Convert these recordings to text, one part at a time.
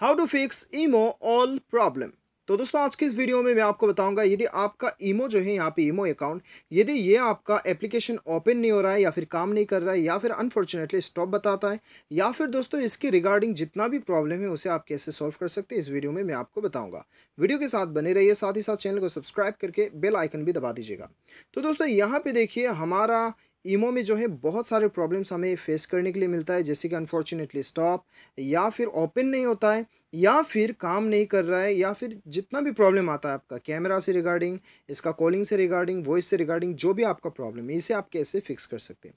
how to fix imo all problem तो दोस्तों आज की इस वीडियो में मैं आपको बताऊंगा यदि आपका ईमो जो है यहाँ पे ईमो अकाउंट यदि ये आपका एप्लीकेशन ओपन नहीं हो रहा है या फिर काम नहीं कर रहा है या फिर अनफॉर्चुनेटली स्टॉप बताता है या फिर दोस्तों इसके रिगार्डिंग जितना भी प्रॉब्लम है उसे आप कैसे सॉल्व कर सकते हैं इस वीडियो में मैं आपको बताऊँगा वीडियो के साथ बने रहिए साथ ही साथ चैनल को सब्सक्राइब करके बेल आइकन भी दबा दीजिएगा तो दोस्तों यहाँ पर देखिए हमारा ईमो में जो है बहुत सारे प्रॉब्लम्स हमें फेस करने के लिए मिलता है जैसे कि अनफॉर्चुनेटली स्टॉप या फिर ओपन नहीं होता है या फिर काम नहीं कर रहा है या फिर जितना भी प्रॉब्लम आता है आपका कैमरा से रिगार्डिंग इसका कॉलिंग से रिगार्डिंग वॉइस से रिगार्डिंग जो भी आपका प्रॉब्लम है इसे आप कैसे फिक्स कर सकते हैं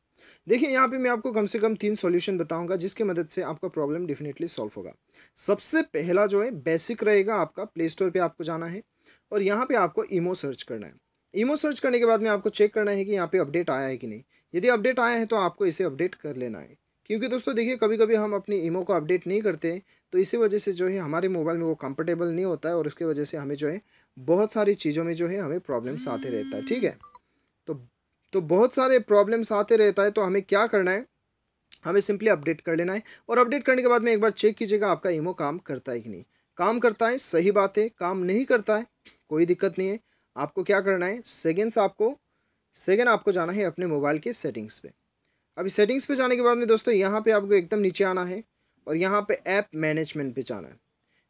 देखिए यहाँ पे मैं आपको कम से कम तीन सॉल्यूशन बताऊंगा जिसकी मदद से आपका प्रॉब्लम डेफिनेटली सॉल्व होगा सबसे पहला जो है बेसिक रहेगा आपका प्ले स्टोर पर आपको जाना है और यहाँ पर आपको ईमो सर्च करना है ईमो सर्च करने के बाद में आपको चेक करना है कि यहाँ पे अपडेट आया है कि नहीं यदि अपडेट आया है तो आपको इसे अपडेट कर लेना है क्योंकि दोस्तों देखिए कभी कभी हम अपनी ईमो को अपडेट नहीं करते तो इसी वजह से जो है हमारे मोबाइल में वो कंफर्टेबल नहीं होता है और उसकी वजह से हमें जो है बहुत सारी चीज़ों में जो है हमें प्रॉब्लम्स आते रहता है ठीक है तो तो बहुत सारे प्रॉब्लम्स आते रहता है तो हमें क्या करना है हमें सिंपली अपडेट कर लेना है और अपडेट करने के बाद में एक बार चेक कीजिएगा आपका ईमो काम करता है कि नहीं काम करता है सही बात है काम नहीं करता है कोई दिक्कत नहीं है आपको क्या करना है सेकेंड्स आपको सेकेंड आपको जाना है अपने मोबाइल के सेटिंग्स पे अभी सेटिंग्स पे जाने के बाद में दोस्तों यहाँ पे आपको एकदम नीचे आना है और यहाँ पे ऐप मैनेजमेंट पे जाना है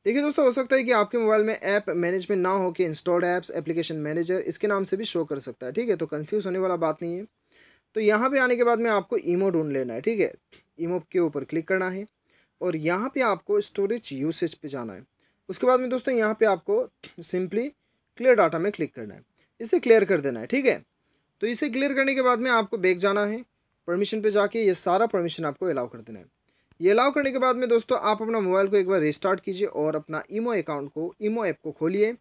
देखिए दोस्तों हो सकता है कि आपके मोबाइल में ऐप मैनेजमेंट ना हो के इंस्टॉल्ड ऐप्स एप्लीकेशन मैनेजर इसके नाम से भी शो कर सकता है ठीक है तो कन्फ्यूज़ होने वाला बात नहीं है तो यहाँ पर आने के बाद में आपको ईमो ढूंढ लेना है ठीक है ईमो के ऊपर क्लिक करना है और यहाँ पर आपको स्टोरेज यूसेज पर जाना है उसके बाद में दोस्तों यहाँ पर आपको सिंपली क्लियर डाटा में क्लिक करना है इसे क्लियर कर देना है ठीक है तो इसे क्लियर करने के बाद में आपको बैग जाना है परमिशन पे जाके ये सारा परमिशन आपको अलाउ कर देना है ये अलाउ करने के बाद में दोस्तों आप अपना मोबाइल को एक बार रिस्टार्ट कीजिए और अपना ईमो अकाउंट को ईमो ऐप को खोलिए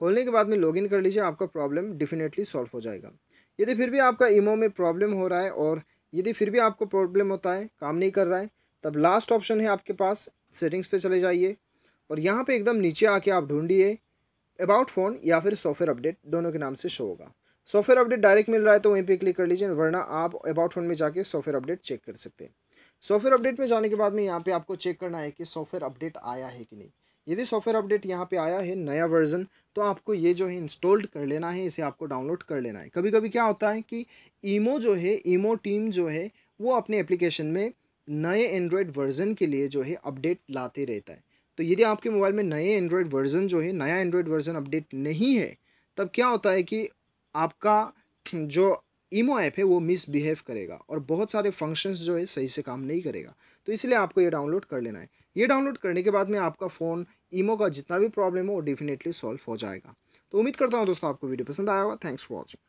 खोलने के बाद में लॉगिन कर लीजिए आपका प्रॉब्लम डेफिनेटली सॉल्व हो जाएगा यदि फिर भी आपका ईमो में प्रॉब्लम हो रहा है और यदि फिर भी आपको प्रॉब्लम होता है काम नहीं कर रहा है तब लास्ट ऑप्शन है आपके पास सेटिंग्स पर चले जाइए और यहाँ पर एकदम नीचे आके आप ढूंढिए अबाउट फ़ोन या फिर सॉफ्टवेयर अपडेट दोनों के नाम से शो होगा सॉफ्टवेयर अपडेट डायरेक्ट मिल रहा है तो वहीं पे क्लिक कर लीजिए वरना आप अबाउट फ़ोन में जाके सॉफ्टवेयर अपडेट चेक कर सकते हैं सॉफ्टवेयर अपडेट में जाने के बाद में यहाँ पे आपको चेक करना है कि सॉफ्टवेयर अपडेट आया है कि नहीं यदि सॉफ्टवेयर अपडेट यहाँ पे आया है नया वर्जन तो आपको ये जो है इंस्टॉल्ड कर लेना है इसे आपको डाउनलोड कर लेना है कभी कभी क्या होता है कि ईमो जो है ईमो टीम जो है वो अपने एप्लीकेशन में नए एंड्रॉयड वर्जन के लिए जो है अपडेट लाते रहता है तो यदि आपके मोबाइल में नए एंड्रॉयड वर्ज़न जो है नया एंड्रॉयड वर्ज़न अपडेट नहीं है तब क्या होता है कि आपका जो ईमो ऐप है वो मिसबिहेव करेगा और बहुत सारे फंक्शंस जो है सही से काम नहीं करेगा तो इसलिए आपको ये डाउनलोड कर लेना है ये डाउनलोड करने के बाद में आपका फ़ोन ईमो का जितना भी प्रॉब्लम हो वो डेफिनेटली सॉल्व हो जाएगा तो उम्मीद करता हूँ दोस्तों आपको वीडियो पसंद आया होगा थैंक्स फॉर वॉचिंग